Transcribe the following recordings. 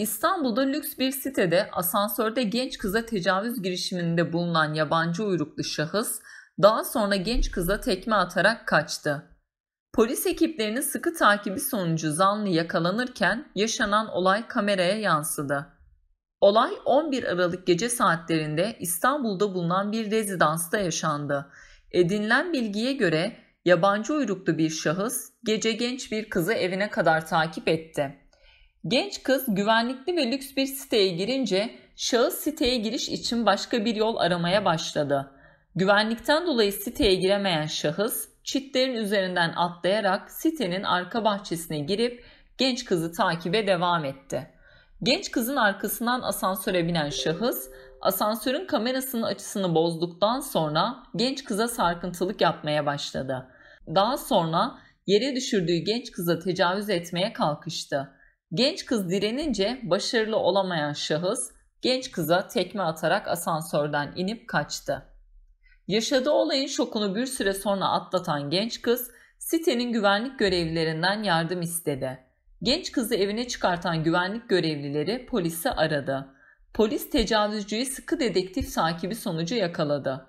İstanbul'da lüks bir sitede asansörde genç kıza tecavüz girişiminde bulunan yabancı uyruklu şahıs daha sonra genç kıza tekme atarak kaçtı. Polis ekiplerinin sıkı takibi sonucu zanlı yakalanırken yaşanan olay kameraya yansıdı. Olay 11 Aralık gece saatlerinde İstanbul'da bulunan bir rezidansta yaşandı. Edinilen bilgiye göre yabancı uyruklu bir şahıs gece genç bir kızı evine kadar takip etti. Genç kız güvenlikli ve lüks bir siteye girince şahıs siteye giriş için başka bir yol aramaya başladı. Güvenlikten dolayı siteye giremeyen şahıs çitlerin üzerinden atlayarak sitenin arka bahçesine girip genç kızı takibe devam etti. Genç kızın arkasından asansöre binen şahıs asansörün kamerasının açısını bozduktan sonra genç kıza sarkıntılık yapmaya başladı. Daha sonra yere düşürdüğü genç kıza tecavüz etmeye kalkıştı. Genç kız direnince başarılı olamayan şahıs genç kıza tekme atarak asansörden inip kaçtı. Yaşadığı olayın şokunu bir süre sonra atlatan genç kız sitenin güvenlik görevlilerinden yardım istedi. Genç kızı evine çıkartan güvenlik görevlileri polisi aradı. Polis tecavüzcüyü sıkı dedektif takibi sonucu yakaladı.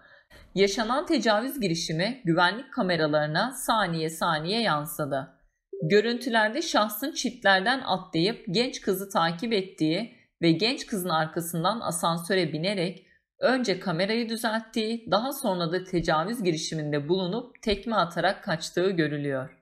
Yaşanan tecavüz girişimi güvenlik kameralarına saniye saniye yansıdı. Görüntülerde şahsın çitlerden atlayıp genç kızı takip ettiği ve genç kızın arkasından asansöre binerek önce kamerayı düzelttiği, daha sonra da tecavüz girişiminde bulunup tekme atarak kaçtığı görülüyor.